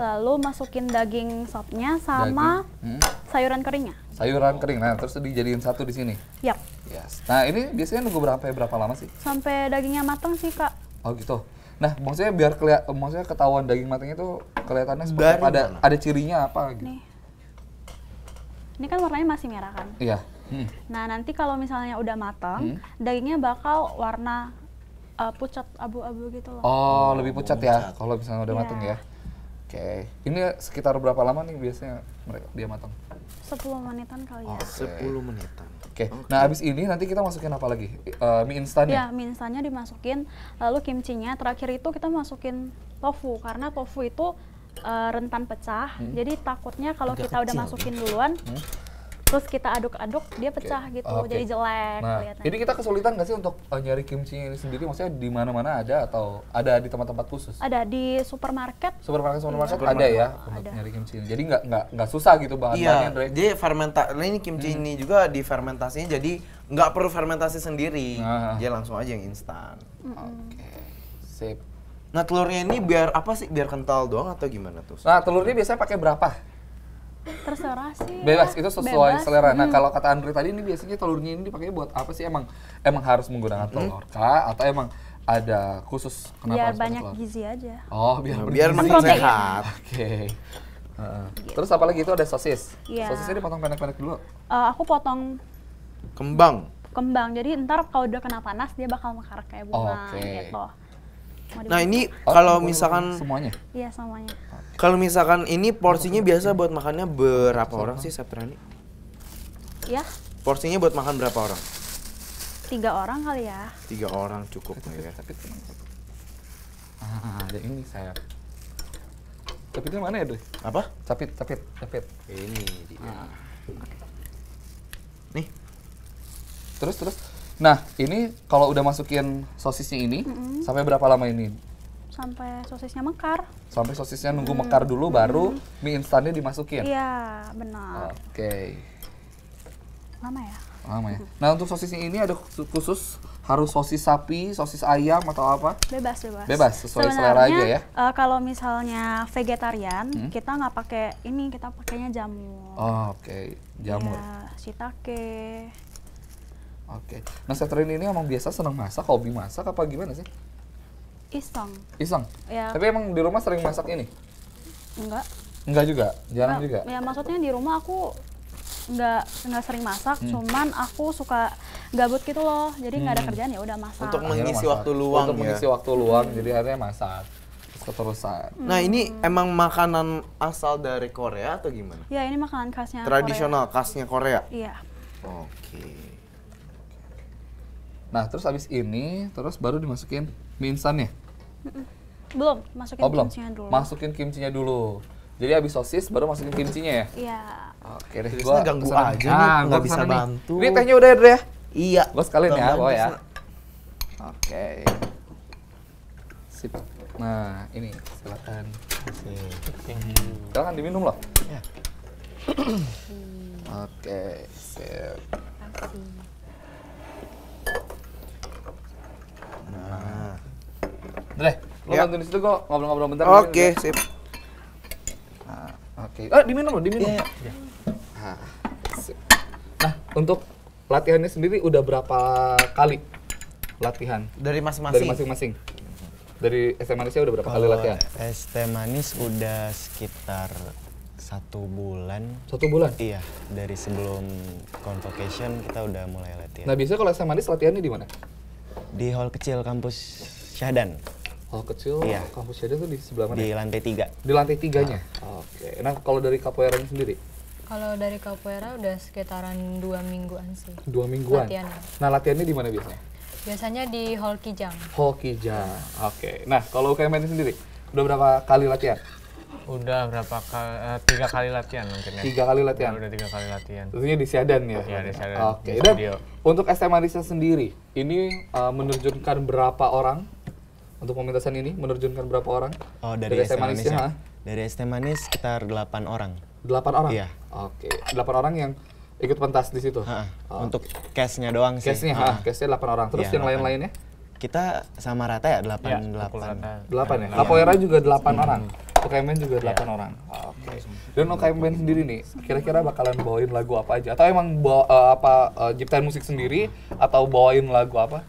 Lalu masukin daging sopnya sama daging. Mm. sayuran keringnya. Sayuran oh. kering. Nah, terus dijadiin satu di sini. yep. Yes. Nah, ini biasanya nunggu berapa ya? berapa lama sih? Sampai dagingnya matang sih, Kak. Oh, gitu. Nah, maksudnya biar keliat, maksudnya ketahuan daging matangnya itu kelihatannya seperti ada ada cirinya apa gitu. Ini kan warnanya masih merah kan? Iya. Hmm. Nah nanti kalau misalnya udah matang, hmm. dagingnya bakal warna uh, pucat abu-abu gitu loh. Oh, lebih pucat ya kalau misalnya udah yeah. matang ya. Oke, okay. ini sekitar berapa lama nih biasanya mereka dia matang? 10 menitan kali ya. sepuluh 10 menitan. Oke. Okay. Okay. Nah, abis ini nanti kita masukin apa lagi? Uh, mie instan iya, ya? mie instannya dimasukin, lalu kimchinya terakhir itu kita masukin tofu karena tofu itu uh, rentan pecah. Hmm. Jadi takutnya kalau kita udah masukin ya. duluan, hmm terus kita aduk-aduk dia pecah okay. gitu okay. jadi jelek nah, ini kita kesulitan nggak sih untuk uh, nyari kimchi ini sendiri maksudnya di mana-mana ada atau ada di tempat-tempat khusus ada di supermarket supermarket supermarket, iya. ada ya ada. untuk nyari kimchi ini jadi nggak nggak nggak susah gitu bahan-bahannya iya, jadi fermentasi. Nah, ini kimchi hmm. ini juga difermentasinya jadi nggak perlu fermentasi sendiri nah. jadi langsung aja yang instan -hmm. oke okay. sip Nah telurnya ini biar apa sih? Biar kental doang atau gimana tuh? Nah telurnya biasanya pakai berapa? terserah sih bebas ya. itu sesuai bebas. selera nah hmm. kalau kata Andre tadi ini biasanya telurnya ini dipakai buat apa sih emang emang harus menggunakan telur hmm. kah atau emang ada khusus kenapa biar banyak telur? gizi aja oh biar nah, biar makin sehat oke okay. Uh, Terus apalagi itu ada sosis. Yeah. Sosisnya dipotong pendek-pendek dulu. Uh, aku potong kembang. Kembang. Jadi ntar kalau udah kena panas dia bakal mekar kayak bunga okay. gitu. Nah ini oh, kalau misalkan semuanya. Iya semuanya. Kalau misalkan ini porsinya biasa buat makannya berapa orang sih Septrani? Ya. Porsinya buat makan berapa orang? Tiga orang kali ya. Tiga orang cukup lah ya. Ah, ada ini saya. Capitnya mana ya, Dri? Apa? Capit, capit, capit. Ini dia. Ah. Nih. Terus, terus. Nah, ini kalau udah masukin sosisnya ini, mm-hmm. sampai berapa lama ini? Sampai sosisnya mekar. Sampai sosisnya nunggu mm. mekar dulu, baru mm. mie instannya dimasukin? Iya, benar. Oke. Okay. Lama ya? Lama ya. Nah, untuk sosisnya ini ada khusus harus sosis sapi, sosis ayam atau apa? Bebas, bebas. Bebas, sesuai Sebenarnya, selera aja ya. Uh, kalau misalnya vegetarian, hmm? kita nggak pakai ini, kita pakainya jamur. Oh, oke. Okay. Jamur. Ya, shiitake. Oke. Okay. Nah, Catherine ini emang biasa senang masak, hobi masak apa gimana sih? Iseng. Iseng. Ya. Tapi emang di rumah sering masak ini? Enggak. Enggak juga, jarang nah, juga. Ya maksudnya di rumah aku enggak enggak sering masak, hmm. cuman aku suka gabut gitu loh. Jadi nggak hmm. ada kerjaan ya udah masak. Untuk mengisi masak. waktu luang. Untuk ya? mengisi waktu luang, hmm. jadi akhirnya masak keterusan. Nah ini emang makanan asal dari Korea atau gimana? Ya ini makanan khasnya tradisional Korea. khasnya Korea. Iya. Oke. Okay. Nah, terus habis ini terus baru dimasukin mie instannya. Belum, masukin oh, belum. kimchinya dulu. Masukin kimchinya dulu. Jadi habis sosis baru masukin kimchinya ya? Iya. Oke deh, gua ganggu aja aja nah, nggak bisa bantu. Ini tehnya udah ya, ya? Iya. Gua sekalian ya, bawa ya. Oke. Sip. Nah, ini silakan. Oke. Silakan diminum loh. Iya. Oke, sip. Terima Nah. Dre, ya, lo ya. bantuin situ kok ngobrol-ngobrol bentar. Oke, okay, sip. Nah, Oke. Okay. Eh, diminum lo, diminum. Yeah. Ya. Nah, nah, untuk latihannya sendiri udah berapa kali latihan? Dari masing-masing. Dari masing-masing. Dari ST Manisnya udah berapa Kalo kali latihan? ST Manis udah sekitar satu bulan. Satu bulan? Iya, dari sebelum convocation kita udah mulai latihan. Nah biasanya kalau ST Manis latihannya di mana? di hall kecil kampus Syahdan. Hall kecil iya. kampus Syahdan tuh di sebelah mana? Di lantai tiga. Di lantai tiganya. Ah. Ah, oke. Okay. Nah kalau dari capoeira sendiri? Kalau dari capoeira udah sekitaran dua mingguan sih. Dua mingguan. Latihannya. Nah latihannya di mana biasanya? Biasanya di Hall Kijang. Hall Kijang. Oke. Okay. Nah kalau UKM sendiri udah berapa kali latihan? Udah berapa kali? Eh, tiga kali latihan mungkin ya. Tiga kali latihan. Udah, udah tiga kali latihan. Tentunya di Siadan ya. Iya di Siadan. Oke. Okay. Dan untuk SMA Risa sendiri, ini uh, menerjunkan berapa orang untuk pementasan ini? Menerjunkan berapa orang? Oh dari, dari SMA Risa ya. Dari SMA Manis sekitar delapan orang. Delapan orang. Iya. Oke. Okay. Delapan orang yang ikut pentas di situ. Ha, oh. Untuk cashnya doang sih. Cashnya, ha, cashnya delapan orang. Terus ya, yang lain-lainnya? Kita sama rata ya delapan iya, delapan. Delapan ya. Lapoera iya, juga delapan hmm. orang. UKM juga delapan yeah. orang. Ah, oke. Okay. Iya, Dan UKM band sendiri nih, kira-kira bakalan bawain lagu apa aja? Atau emang bawa, uh, apa uh, eh, jiptain musik sendiri atau bawain lagu apa?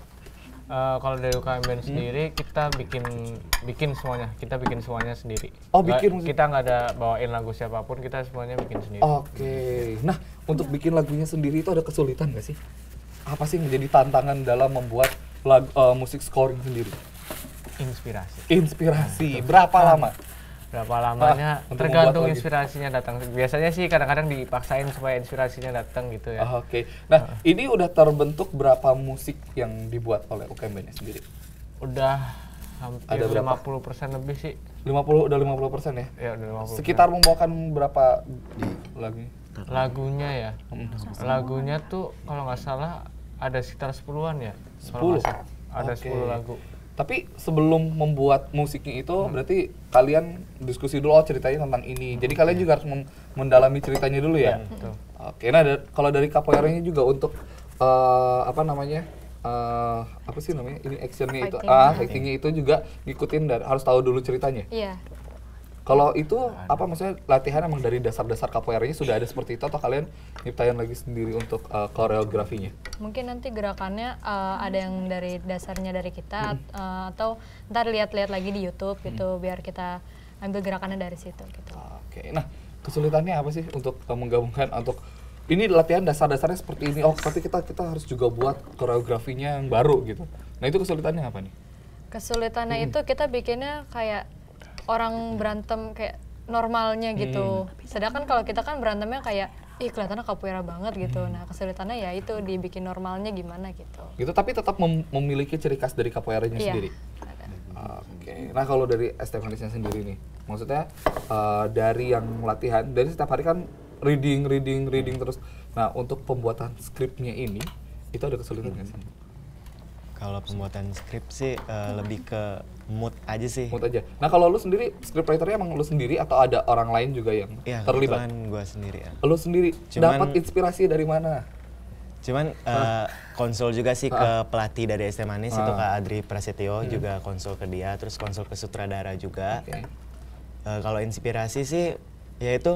Uh, kalau dari UKM band hmm. sendiri kita bikin bikin semuanya, kita bikin semuanya sendiri. Oh, bikin musik. Kita nggak ada bawain lagu siapapun, kita semuanya bikin sendiri. Oke. Okay. Nah, untuk bikin lagunya sendiri itu ada kesulitan nggak sih? Apa sih menjadi tantangan dalam membuat lagu, uh, musik scoring sendiri? Inspirasi. Inspirasi. Berapa nah, lama? berapa lamanya ah, tergantung inspirasinya lagi. datang biasanya sih kadang-kadang dipaksain supaya inspirasinya datang gitu ya ah, oke okay. nah uh. ini udah terbentuk berapa musik yang dibuat oleh UKM ini sendiri udah hampir ada puluh 50 persen lebih sih 50 udah 50 persen ya ya udah 50 sekitar membawakan berapa di lagi? lagunya ya hmm. lagunya tuh kalau nggak salah ada sekitar 10-an ya 10 ada okay. 10 lagu tapi sebelum membuat musiknya itu hmm. berarti kalian diskusi dulu oh ceritanya tentang ini. Jadi kalian iya. juga harus mendalami ceritanya dulu ya. Hmm. Oke. Nah, kalau dari capoeiranya juga untuk uh, apa namanya? Uh, apa sih namanya ini actionnya itu ah actingnya itu juga ngikutin dan harus tahu dulu ceritanya iya kalau itu apa maksudnya latihan emang dari dasar-dasar capoeira-nya sudah ada seperti itu atau kalian nyiptain lagi sendiri untuk uh, koreografinya? Mungkin nanti gerakannya uh, ada yang dari dasarnya dari kita hmm. uh, atau ntar lihat-lihat lagi di YouTube gitu hmm. biar kita ambil gerakannya dari situ gitu. Oke. Okay. Nah, kesulitannya apa sih untuk uh, menggabungkan untuk ini latihan dasar-dasarnya seperti ini. Oh, tapi kita kita harus juga buat koreografinya yang baru gitu. Nah, itu kesulitannya apa nih? Kesulitannya hmm. itu kita bikinnya kayak orang berantem kayak normalnya gitu. Hmm. Sedangkan kalau kita kan berantemnya kayak ih kelihatannya kapuera banget gitu. Hmm. Nah, kesulitannya ya itu dibikin normalnya gimana gitu. Gitu tapi tetap mem memiliki ciri khas dari kapueranya iya. sendiri. Oke. Okay. Nah, kalau dari Estefanisnya sendiri nih. Maksudnya uh, dari yang latihan dari setiap hari kan reading reading reading terus. Nah, untuk pembuatan skripnya ini itu ada kesulitan hmm. gak sih? Kalau pembuatan skrip sih uh, lebih ke mood aja sih. Mood aja. Nah kalau lu sendiri script nya emang lu sendiri atau ada orang lain juga yang ya, terlibat? Kebetulan gue sendiri. Ya. Lu sendiri. Cuman, Dapat inspirasi dari mana? Cuman uh, konsul juga sih ke pelatih dari ST Manis itu Kak Adri Prasetyo hmm. juga konsul ke dia, terus konsul ke sutradara juga. Okay. Uh, eh, kalau inspirasi sih ya itu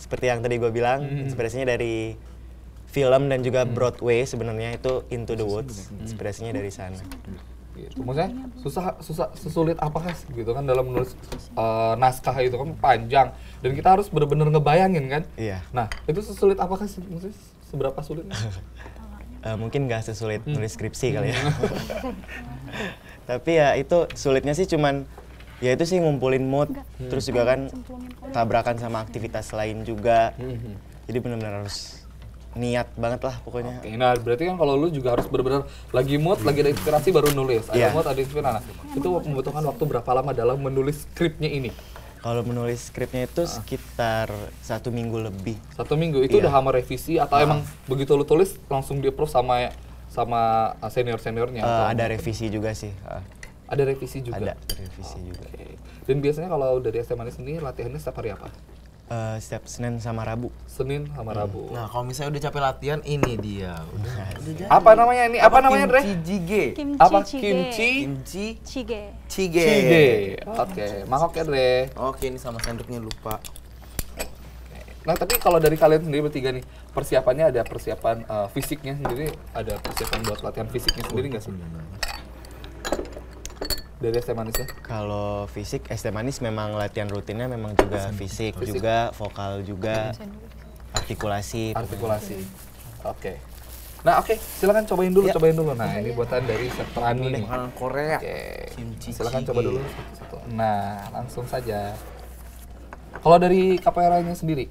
seperti yang tadi gue bilang, hmm. inspirasinya dari film dan juga hmm. Broadway sebenarnya itu Into the Woods hmm. inspirasinya dari hmm. sana. Gitu. Maksudnya susah susah sesulit apakah gitu kan dalam menulis uh, naskah itu kan panjang dan kita harus benar-benar ngebayangin kan. Iya. Nah itu sesulit apakah sih maksudnya seberapa sulit? uh, [laughs] mungkin nggak sesulit hmm. nulis skripsi kali ya. [laughs] Tapi ya itu sulitnya sih cuman ya itu sih ngumpulin mood Enggak. terus juga kan tabrakan sama aktivitas lain juga. Hmm, hmm. Jadi benar-benar harus niat banget lah pokoknya. Okay. Nah berarti kan kalau lu juga harus benar-benar lagi mood, lagi ada inspirasi baru nulis. Ada yeah. mood, ada inspirasi. Nah, itu membutuhkan waktu berapa lama dalam menulis skripnya ini? Kalau menulis skripnya itu ah. sekitar satu minggu lebih. Satu minggu itu yeah. udah sama revisi atau uh. emang begitu lu tulis langsung di approve sama sama senior seniornya? Uh, eh, ada revisi juga sih. Uh. Ada revisi juga. Ada revisi okay. juga. Dan biasanya kalau dari SMA sendiri latihannya setiap hari apa? Eh, setiap Senin sama Rabu. Senin sama hmm. Rabu. Nah, kalau misalnya udah capek latihan, ini dia. Udah. Nah, iya. apa namanya ini? Apa, apa namanya, Dre? Kimchi jjigae. Kimchi apa? Cige. Kimchi. Kimchi. Jjigae. Jjigae. Oh. Oke, okay. mangkok ya, Dre. Oke, ini sama sendoknya lupa. Nah, tapi kalau dari kalian sendiri bertiga nih, persiapannya ada persiapan uh, fisiknya sendiri, ada persiapan buat latihan fisiknya sendiri nggak sih? dari es ya. manisnya? Kalau fisik, es manis memang latihan rutinnya memang juga fisik, fisik. juga vokal juga artikulasi. Artikulasi. Oke. Okay. Nah, oke, okay. silakan cobain dulu, ya. cobain dulu. Nah, ini buatan dari Setrani Makanan Korea. Oke. Okay. Silakan coba dulu satu Nah, langsung saja. Kalau dari KPR-nya sendiri,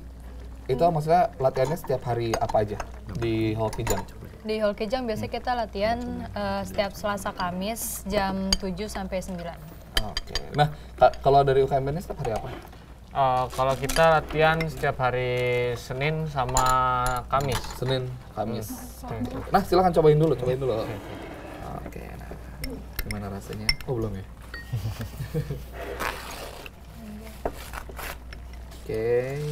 itu maksudnya latihannya setiap hari apa aja di Hoki Jam? di hall biasanya biasa hmm. kita latihan uh, setiap Selasa Kamis jam 7 sampai 9. Oke. Okay. Nah, kalau dari UKM ini setiap hari apa? Uh, kalau kita latihan setiap hari Senin sama Kamis. Senin, Kamis. Hmm. Nah, silahkan cobain dulu, cobain dulu. Oke, okay, nah. Gimana rasanya? Oh, belum ya? [laughs] Oke. okay.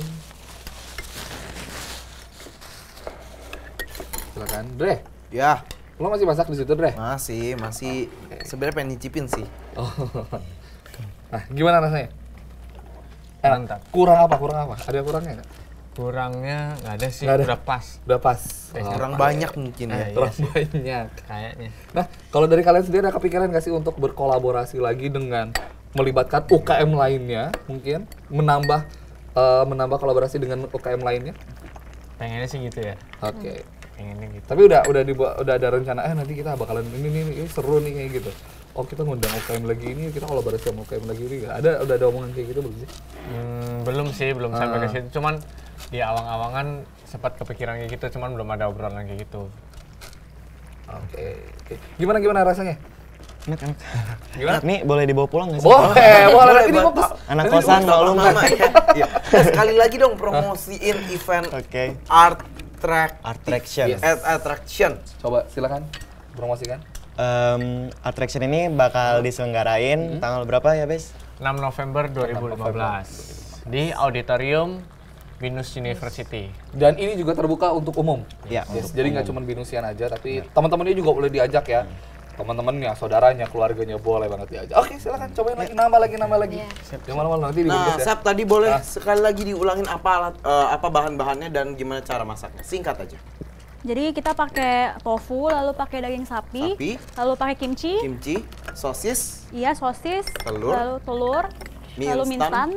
silakan Dre ya lo masih masak di situ Dre masih masih okay. Ah. sebenarnya pengen nyicipin sih oh. [laughs] nah gimana rasanya Enak. Eh, mantap kurang apa kurang apa ada kurangnya kurangnya nggak ada sih gak ada. udah pas udah pas oh. kurang banyak mungkin ya Terus ah, iya. banyak kayaknya nah kalau dari kalian sendiri ada kepikiran nggak sih untuk berkolaborasi lagi dengan melibatkan UKM lainnya mungkin menambah uh, menambah kolaborasi dengan UKM lainnya pengennya sih gitu ya oke okay pengennya gitu tapi udah udah dibuat udah ada rencana eh nanti kita bakalan ini nih ini seru nih kayak gitu oh kita ngundang UKM lagi ini kita kalau kolaborasi sama UKM lagi ini gak ada udah ada omongan kayak gitu belum sih hmm, belum sih belum sampai ke ah. situ cuman di awang-awangan sempat kepikiran kayak gitu cuman belum ada obrolan kayak gitu oke okay. okay. gimana gimana rasanya enak enak. Gimana? Nih boleh dibawa pulang nggak sih? Boleh, boleh. boleh. Ini mau anak kosan dong lu mama. ya. [laughs] Sekali lagi dong promosiin event okay. art attract attraction. Yes. attraction. Coba silakan promosikan. Um, attraction ini bakal hmm. diselenggarain hmm. tanggal berapa ya, Bes? 6 November 2015 6 November. di auditorium Binus University. Dan ini juga terbuka untuk umum. Ya. Yes. Untuk Jadi nggak cuma binusian aja, tapi ya. teman-temannya juga boleh diajak ya. Hmm teman-temannya, saudaranya, keluarganya boleh banget diajak. Oke, silakan cobain lagi nambah lagi nambah lagi. Yang malam-malam nanti Nah, ya. tadi boleh nah. sekali lagi diulangin apa alat eh, apa bahan-bahannya dan gimana cara masaknya. Singkat aja. Jadi kita pakai tofu, lalu pakai daging sapi, sapi lalu pakai kimchi, kimchi, sosis, iya sosis, telur, lalu telur, mie lalu instan,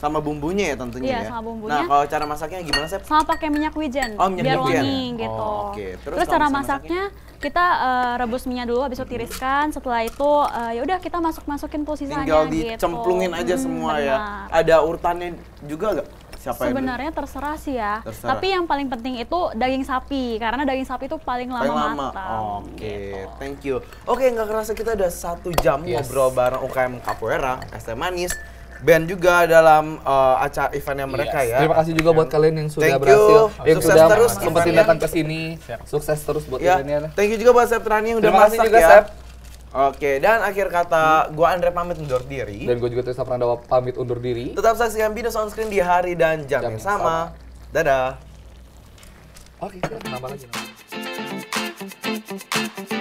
sama bumbunya ya tentunya iya, ya. sama bumbunya. Nah, kalau cara masaknya gimana, sih? Sama pakai minyak wijen. Oh, minyak biar wijen. gitu. Oh, okay. Terus, Terus cara masaknya, masaknya kita uh, rebus minyak dulu habis itu tiriskan. Setelah itu uh, ya udah kita masuk-masukin posisinya Tinggal gitu. dicemplungin aja hmm, semua ya. benar. ya. Ada urutannya juga enggak? siapa sebenarnya terserah sih ya terserah. tapi yang paling penting itu daging sapi karena daging sapi itu paling lama, paling lama. matang oke okay. gitu. thank you oke okay, nggak kerasa kita udah satu jam yes. ngobrol bareng UKM Capoeira es manis band juga dalam uh, acara eventnya iya, mereka yes. ya. Terima kasih juga buat kalian yang sudah berhasil, yang Sukses sudah terus sempetin datang ke sini. Sukses terus buat yeah. eventnya. Thank you juga buat Sep Trani yang udah Terima masak juga, ya. Sep. Oke, dan akhir kata, gue Andre pamit undur diri. Dan gue juga Tessa Prandawa pamit undur diri. Tetap saksikan Binus On Screen di hari dan jam, jam yang sama. sama. Dadah. Oke, okay, nambah lagi. Nambah.